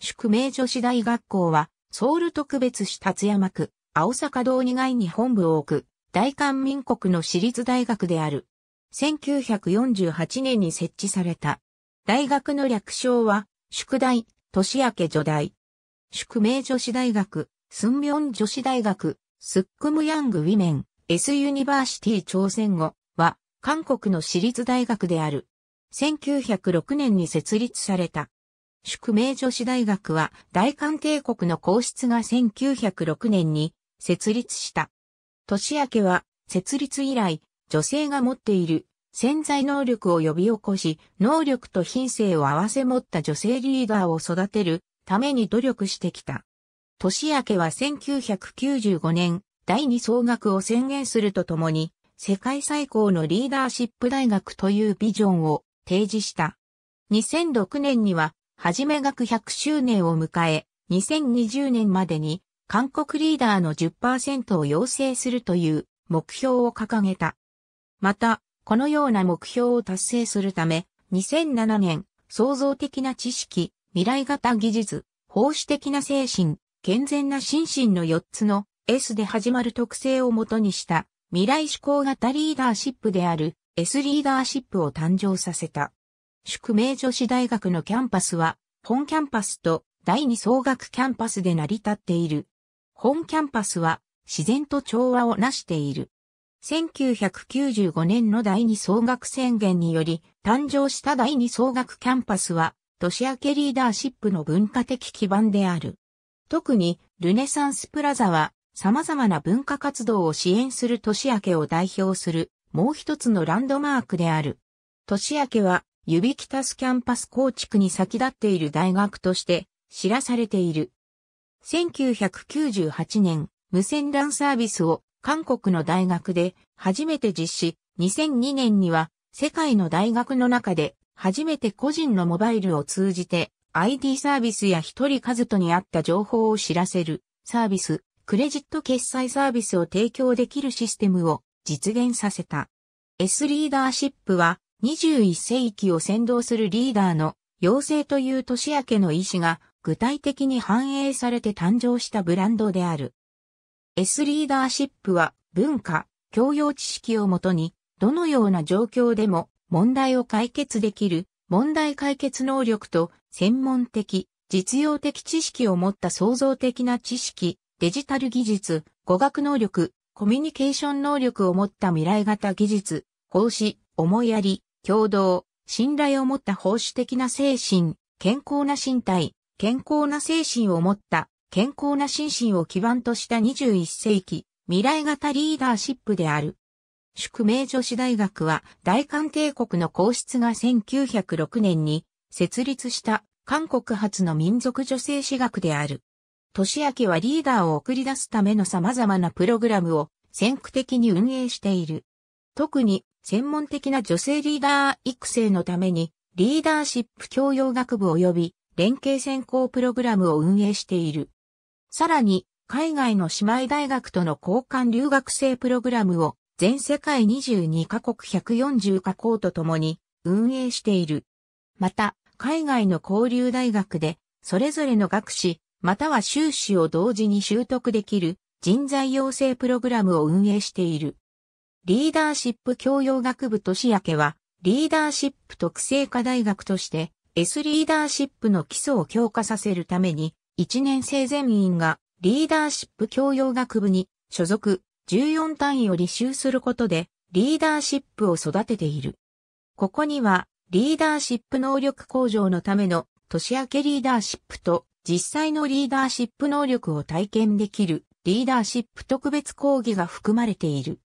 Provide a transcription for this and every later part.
宿命女子大学校は、ソウル特別市立山区、青坂堂2外に本部を置く、大韓民国の私立大学である。1948年に設置された。大学の略称は、宿大、年明け女大。宿命女子大学、スンミョン女子大学、スックムヤングウィメン、S ユニバーシティ朝鮮語は、韓国の私立大学である。1906年に設立された。宿命女子大学は大韓帝国の皇室が1906年に設立した。年明けは設立以来女性が持っている潜在能力を呼び起こし、能力と品性を合わせ持った女性リーダーを育てるために努力してきた。年明けは1995年、第二総学を宣言するとともに、世界最高のリーダーシップ大学というビジョンを提示した。2006年にははじめ学100周年を迎え、2020年までに韓国リーダーの10%を要請するという目標を掲げた。また、このような目標を達成するため、2007年、創造的な知識、未来型技術、奉仕的な精神、健全な心身の4つの S で始まる特性をもとにした未来志向型リーダーシップである S リーダーシップを誕生させた。宿命女子大学のキャンパスは、本キャンパスと第二総学キャンパスで成り立っている。本キャンパスは、自然と調和をなしている。1995年の第二総学宣言により、誕生した第二総学キャンパスは、年明けリーダーシップの文化的基盤である。特に、ルネサンスプラザは、様々な文化活動を支援する年明けを代表する、もう一つのランドマークである。年明けは、ユビキタスキャンパス構築に先立っている大学として知らされている。1998年、無線 LAN サービスを韓国の大学で初めて実施、2002年には世界の大学の中で初めて個人のモバイルを通じて ID サービスや一人数とにあった情報を知らせるサービス、クレジット決済サービスを提供できるシステムを実現させた。S リーダーシップは21世紀を先導するリーダーの妖精という年明けの意思が具体的に反映されて誕生したブランドである。S リーダーシップは文化、教養知識をもとに、どのような状況でも問題を解決できる問題解決能力と専門的、実用的知識を持った創造的な知識、デジタル技術、語学能力、コミュニケーション能力を持った未来型技術、奉仕、思いやり、共同、信頼を持った奉仕的な精神、健康な身体、健康な精神を持った健康な心身を基盤とした21世紀、未来型リーダーシップである。宿命女子大学は大韓帝国の皇室が1906年に設立した韓国初の民族女性私学である。年明けはリーダーを送り出すための様々なプログラムを先駆的に運営している。特に専門的な女性リーダー育成のために、リーダーシップ教養学部及び連携専攻プログラムを運営している。さらに、海外の姉妹大学との交換留学生プログラムを全世界22カ国140カ校と共に運営している。また、海外の交流大学で、それぞれの学士、または修士を同時に習得できる人材養成プログラムを運営している。リーダーシップ教養学部年明けは、リーダーシップ特性科大学として、S リーダーシップの基礎を強化させるために、1年生全員がリーダーシップ教養学部に所属14単位を履修することで、リーダーシップを育てている。ここには、リーダーシップ能力向上のための年明けリーダーシップと実際のリーダーシップ能力を体験できるリーダーシップ特別講義が含まれている。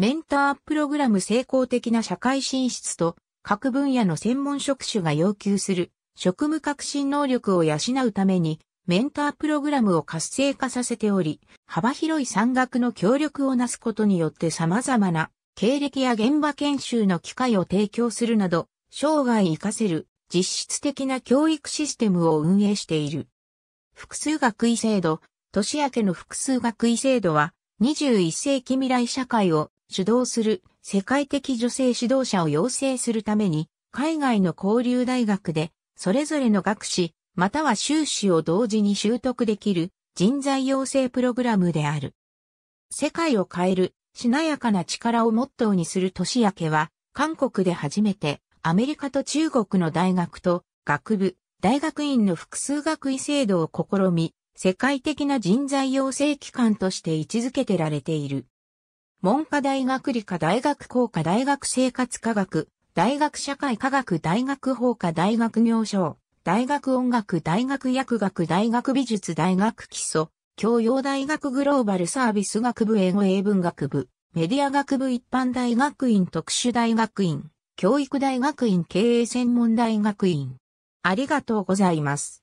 メンタープログラム成功的な社会進出と各分野の専門職種が要求する職務革新能力を養うためにメンタープログラムを活性化させており、幅広い産学の協力をなすことによって様々な経歴や現場研修の機会を提供するなど、生涯活かせる実質的な教育システムを運営している。複数学位制度、年明けの複数学位制度は21世紀未来社会を主導する世界的女性指導者を養成するために、海外の交流大学で、それぞれの学士、または修士を同時に習得できる人材養成プログラムである。世界を変える、しなやかな力をモットーにする年明けは、韓国で初めて、アメリカと中国の大学と学部、大学院の複数学位制度を試み、世界的な人材養成機関として位置づけてられている。文科大学理科大学工科大学生活科学、大学社会科学大学法科大学行商、大学音楽大学薬学大学美術大学基礎、教養大学グローバルサービス学部英語英文学部、メディア学部一般大学院特殊大学院、教育大学院経営専門大学院。ありがとうございます。